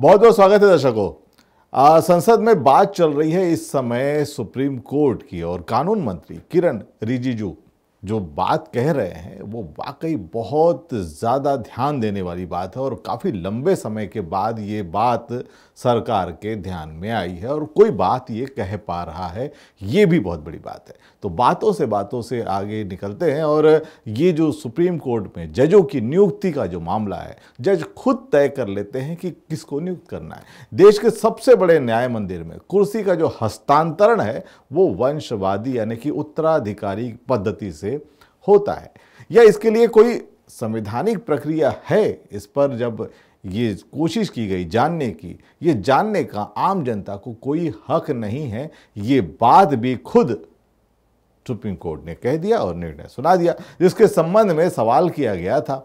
बहुत बहुत स्वागत है दर्शकों संसद में बात चल रही है इस समय सुप्रीम कोर्ट की और कानून मंत्री किरण रिजिजू जो बात कह रहे हैं वो वाकई बहुत ज़्यादा ध्यान देने वाली बात है और काफ़ी लंबे समय के बाद ये बात सरकार के ध्यान में आई है और कोई बात ये कह पा रहा है ये भी बहुत बड़ी बात है तो बातों से बातों से आगे निकलते हैं और ये जो सुप्रीम कोर्ट में जजों की नियुक्ति का जो मामला है जज खुद तय कर लेते हैं कि किसको नियुक्त करना है देश के सबसे बड़े न्याय मंदिर में कुर्सी का जो हस्तांतरण है वो वंशवादी यानी कि उत्तराधिकारी पद्धति से होता है या इसके लिए कोई संवैधानिक प्रक्रिया है इस पर जब ये कोशिश की गई जानने की ये जानने का आम जनता को कोई हक नहीं है ये बात भी खुद सुप्रीम कोर्ट ने कह दिया और निर्णय सुना दिया जिसके संबंध में सवाल किया गया था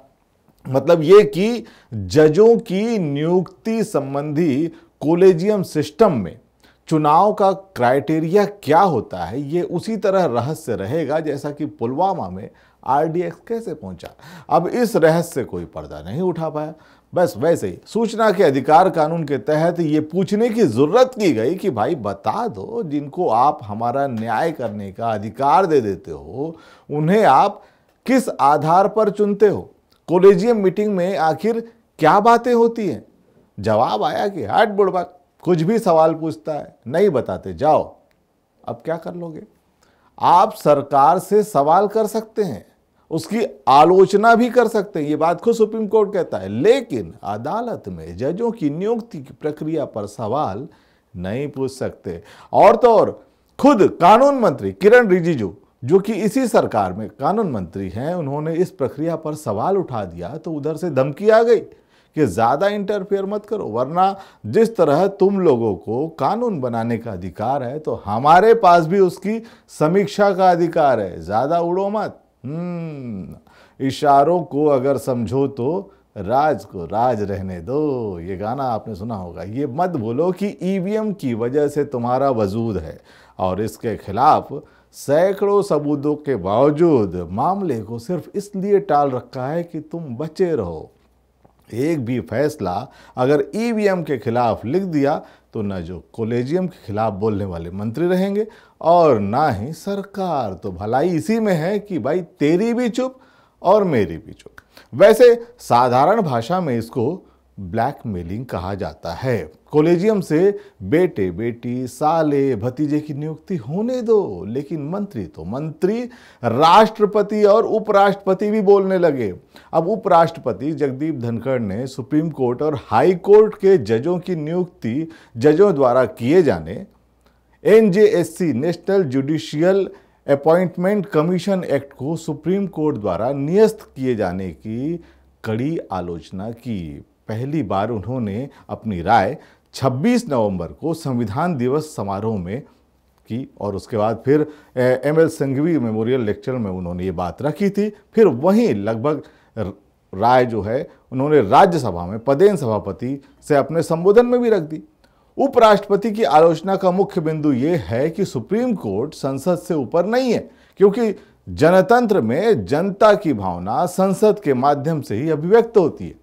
मतलब ये कि जजों की नियुक्ति संबंधी कोलेजियम सिस्टम में चुनाव का क्राइटेरिया क्या होता है ये उसी तरह रहस्य रहेगा जैसा कि पुलवामा में आरडीएक्स कैसे पहुंचा अब इस रहस्य कोई पर्दा नहीं उठा पाया बस वैसे ही सूचना के अधिकार कानून के तहत ये पूछने की जरूरत की गई कि भाई बता दो जिनको आप हमारा न्याय करने का अधिकार दे देते हो उन्हें आप किस आधार पर चुनते हो कॉलेजियम मीटिंग में आखिर क्या बातें होती हैं जवाब आया कि हट बुड़बक कुछ भी सवाल पूछता है नहीं बताते जाओ अब क्या कर लोगे आप सरकार से सवाल कर सकते हैं उसकी आलोचना भी कर सकते हैं ये बात खुद सुप्रीम कोर्ट कहता है लेकिन अदालत में जजों की नियुक्ति की प्रक्रिया पर सवाल नहीं पूछ सकते और तो और खुद कानून मंत्री किरण रिजिजू जो कि इसी सरकार में कानून मंत्री हैं उन्होंने इस प्रक्रिया पर सवाल उठा दिया तो उधर से धमकी आ गई कि ज़्यादा इंटरफेयर मत करो वरना जिस तरह तुम लोगों को कानून बनाने का अधिकार है तो हमारे पास भी उसकी समीक्षा का अधिकार है ज़्यादा उड़ो मत हम्म, इशारों को अगर समझो तो राज को राज रहने दो ये गाना आपने सुना होगा ये मत बोलो कि ईवीएम e की वजह से तुम्हारा वजूद है और इसके खिलाफ सैकड़ों सबूतों के बावजूद मामले को सिर्फ इसलिए टाल रखा है कि तुम बचे रहो एक भी फैसला अगर ईवीएम e के खिलाफ लिख दिया तो ना जो कोलेजियम के खिलाफ बोलने वाले मंत्री रहेंगे और ना ही सरकार तो भलाई इसी में है कि भाई तेरी भी चुप और मेरी भी चुप वैसे साधारण भाषा में इसको ब्लैकमेलिंग कहा जाता है कॉलेजियम से बेटे बेटी साले भतीजे की नियुक्ति होने दो लेकिन मंत्री तो मंत्री राष्ट्रपति और उपराष्ट्रपति भी बोलने लगे अब उपराष्ट्रपति जगदीप धनखड़ ने सुप्रीम कोर्ट और हाई कोर्ट के जजों की नियुक्ति जजों द्वारा किए जाने NJSC National Judicial Appointment Commission Act को सुप्रीम कोर्ट द्वारा नियस्त किए जाने की कड़ी आलोचना की पहली बार उन्होंने अपनी राय 26 नवंबर को संविधान दिवस समारोह में की और उसके बाद फिर M L Sanghvi Memorial Lecture में उन्होंने ये बात रखी थी फिर वहीं लगभग राय जो है उन्होंने राज्यसभा में पदेन सभापति से अपने संबोधन में भी रख दी उपराष्ट्रपति की आलोचना का मुख्य बिंदु ये है कि सुप्रीम कोर्ट संसद से ऊपर नहीं है क्योंकि जनतंत्र में जनता की भावना संसद के माध्यम से ही अभिव्यक्त होती है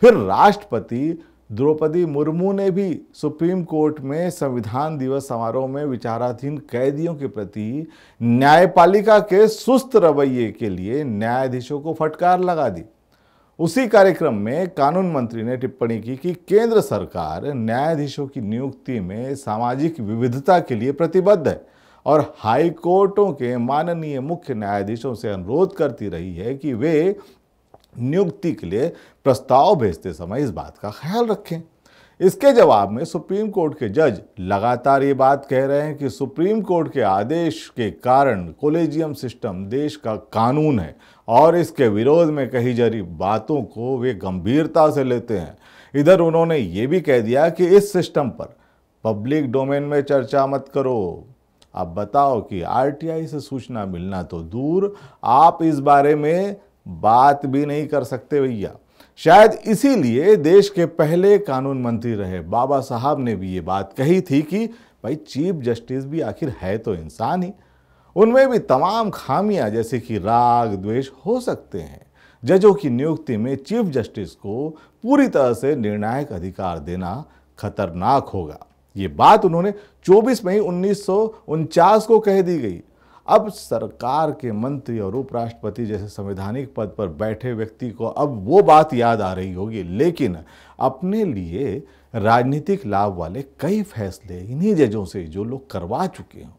फिर राष्ट्रपति द्रौपदी मुर्मू ने भी सुप्रीम कोर्ट में संविधान दिवस समारोह में विचाराधीन कैदियों के प्रति न्यायपालिका के सुस्त रवैये के लिए न्यायाधीशों को फटकार लगा दी उसी कार्यक्रम में कानून मंत्री ने टिप्पणी की कि केंद्र सरकार न्यायाधीशों की नियुक्ति में सामाजिक विविधता के लिए प्रतिबद्ध है और हाई कोर्टों के माननीय मुख्य न्यायाधीशों से अनुरोध करती रही है कि वे नियुक्ति के लिए प्रस्ताव भेजते समय इस बात का ख्याल रखें इसके जवाब में सुप्रीम कोर्ट के जज लगातार ये बात कह रहे हैं कि सुप्रीम कोर्ट के आदेश के कारण कोलेजियम सिस्टम देश का कानून है और इसके विरोध में कही जा रही बातों को वे गंभीरता से लेते हैं इधर उन्होंने ये भी कह दिया कि इस सिस्टम पर पब्लिक डोमेन में चर्चा मत करो आप बताओ कि आरटीआई से सूचना मिलना तो दूर आप इस बारे में बात भी नहीं कर सकते भैया शायद इसीलिए देश के पहले कानून मंत्री रहे बाबा साहब ने भी ये बात कही थी कि भाई चीफ जस्टिस भी आखिर है तो इंसान ही उनमें भी तमाम खामियां जैसे कि राग द्वेष हो सकते हैं जजों की नियुक्ति में चीफ जस्टिस को पूरी तरह से निर्णायक अधिकार देना खतरनाक होगा ये बात उन्होंने 24 मई उन्नीस को कह दी गई अब सरकार के मंत्री और उपराष्ट्रपति जैसे संवैधानिक पद पर बैठे व्यक्ति को अब वो बात याद आ रही होगी लेकिन अपने लिए राजनीतिक लाभ वाले कई फैसले इन्हीं जजों से जो लोग करवा चुके हों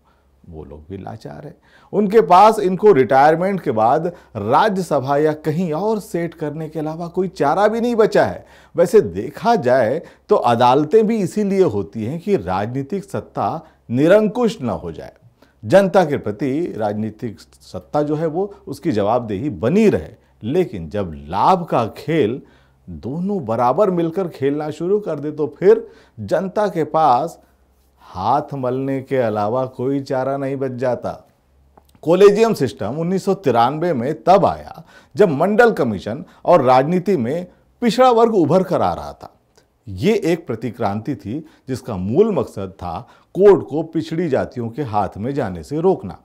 वो लोग भी लाचार हैं उनके पास इनको रिटायरमेंट के बाद राज्यसभा या कहीं और सेट करने के अलावा कोई चारा भी नहीं बचा है वैसे देखा जाए तो अदालतें भी इसीलिए होती हैं कि राजनीतिक सत्ता निरंकुश न हो जाए जनता के प्रति राजनीतिक सत्ता जो है वो उसकी जवाबदेही बनी रहे लेकिन जब लाभ का खेल दोनों बराबर मिलकर खेलना शुरू कर दे तो फिर जनता के पास हाथ मलने के अलावा कोई चारा नहीं बच जाता कोलेजियम सिस्टम उन्नीस में तब आया जब मंडल कमीशन और राजनीति में पिछड़ा वर्ग उभर कर आ रहा था ये एक प्रतिक्रांति थी जिसका मूल मकसद था कोर्ट को पिछड़ी जातियों के हाथ में जाने से रोकना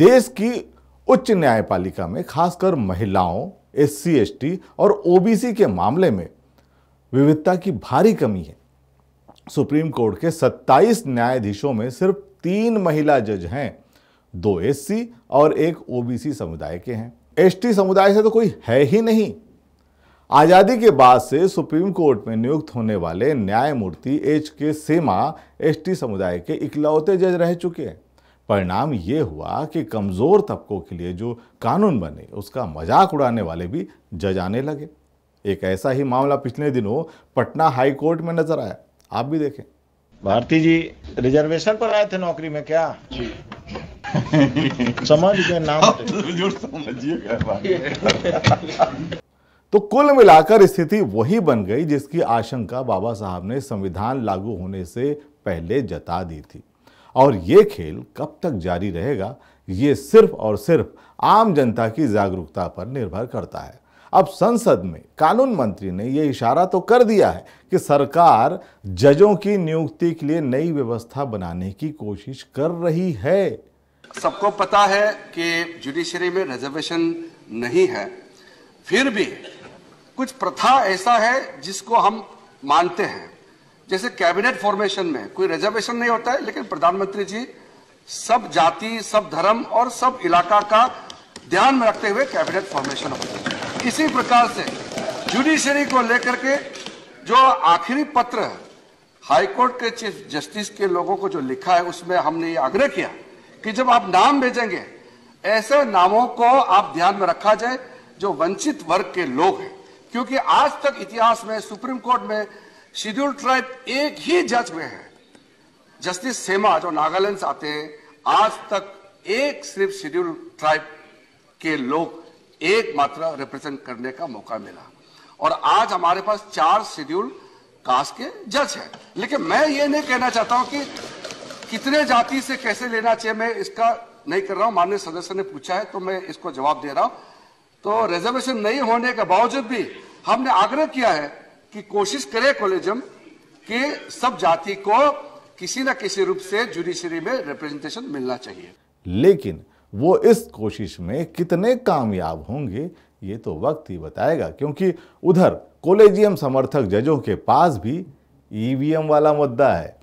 देश की उच्च न्यायपालिका में खासकर महिलाओं एस सी और ओबीसी के मामले में विविधता की भारी कमी है सुप्रीम कोर्ट के 27 न्यायाधीशों में सिर्फ तीन महिला जज हैं दो एससी और एक ओबीसी समुदाय के हैं एसटी समुदाय से तो कोई है ही नहीं आज़ादी के बाद से सुप्रीम कोर्ट में नियुक्त होने वाले न्यायमूर्ति एच के सेमा एसटी समुदाय के इकलौते जज रह चुके हैं परिणाम ये हुआ कि कमज़ोर तबकों के लिए जो कानून बने उसका मजाक उड़ाने वाले भी जज आने लगे एक ऐसा ही मामला पिछले दिनों पटना हाई कोर्ट में नजर आया आप भी देखें भारती जी रिजर्वेशन पर आए थे नौकरी में क्या समझ गए नाम तो समझिएगा तो कुल मिलाकर स्थिति वही बन गई जिसकी आशंका बाबा साहब ने संविधान लागू होने से पहले जता दी थी और ये खेल कब तक जारी रहेगा ये सिर्फ और सिर्फ आम जनता की जागरूकता पर निर्भर करता है अब संसद में कानून मंत्री ने यह इशारा तो कर दिया है कि सरकार जजों की नियुक्ति के लिए नई व्यवस्था बनाने की कोशिश कर रही है सबको पता है कि जुडिशरी में रिजर्वेशन नहीं है फिर भी कुछ प्रथा ऐसा है जिसको हम मानते हैं जैसे कैबिनेट फॉर्मेशन में कोई रिजर्वेशन नहीं होता है लेकिन प्रधानमंत्री जी सब जाति सब धर्म और सब इलाका का ध्यान में रखते हुए कैबिनेट फॉर्मेशन होता है इसी प्रकार से जुडिशरी को लेकर के जो आखिरी पत्र हाईकोर्ट के चीफ जस्टिस के लोगों को जो लिखा है उसमें हमने ये आग्रह किया कि जब आप नाम भेजेंगे ऐसे नामों को आप ध्यान में रखा जाए जो वंचित वर्ग के लोग हैं क्योंकि आज तक इतिहास में सुप्रीम कोर्ट में शेड्यूल ट्राइब एक ही जज में है जस्टिस सेमा जो नागालैंड से आते हैं आज तक एक सिर्फ शेड्यूल ट्राइब के लोग एकमात्र रिप्रेजेंट करने का मौका मिला और आज हमारे पास चार शेड्यूल कास्ट के जज हैं लेकिन मैं ये नहीं कहना चाहता हूं कि कितने जाति से कैसे लेना चाहिए मैं इसका नहीं कर रहा हूं माननीय सदस्य ने पूछा है तो मैं इसको जवाब दे रहा हूं तो रिजर्वेशन नहीं होने के बावजूद भी हमने आग्रह किया है कि कोशिश करे कॉलेजम कि सब जाति को किसी न किसी रूप से जुडिशरी में रिप्रेजेंटेशन मिलना चाहिए लेकिन वो इस कोशिश में कितने कामयाब होंगे ये तो वक्त ही बताएगा क्योंकि उधर कोलेजियम समर्थक जजों के पास भी ईवीएम e वाला मुद्दा है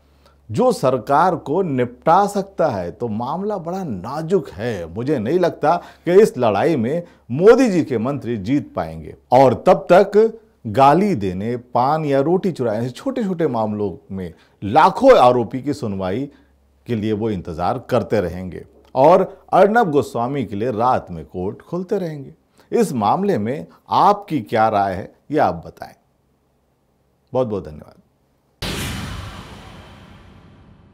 जो सरकार को निपटा सकता है तो मामला बड़ा नाजुक है मुझे नहीं लगता कि इस लड़ाई में मोदी जी के मंत्री जीत पाएंगे और तब तक गाली देने पान या रोटी चुराने छोटे छोटे मामलों में लाखों आरोपी की सुनवाई के लिए वो इंतज़ार करते रहेंगे और अर्नब गोस्वामी के लिए रात में कोर्ट खुलते रहेंगे इस मामले में आपकी क्या राय है ये आप बताएं बहुत बहुत धन्यवाद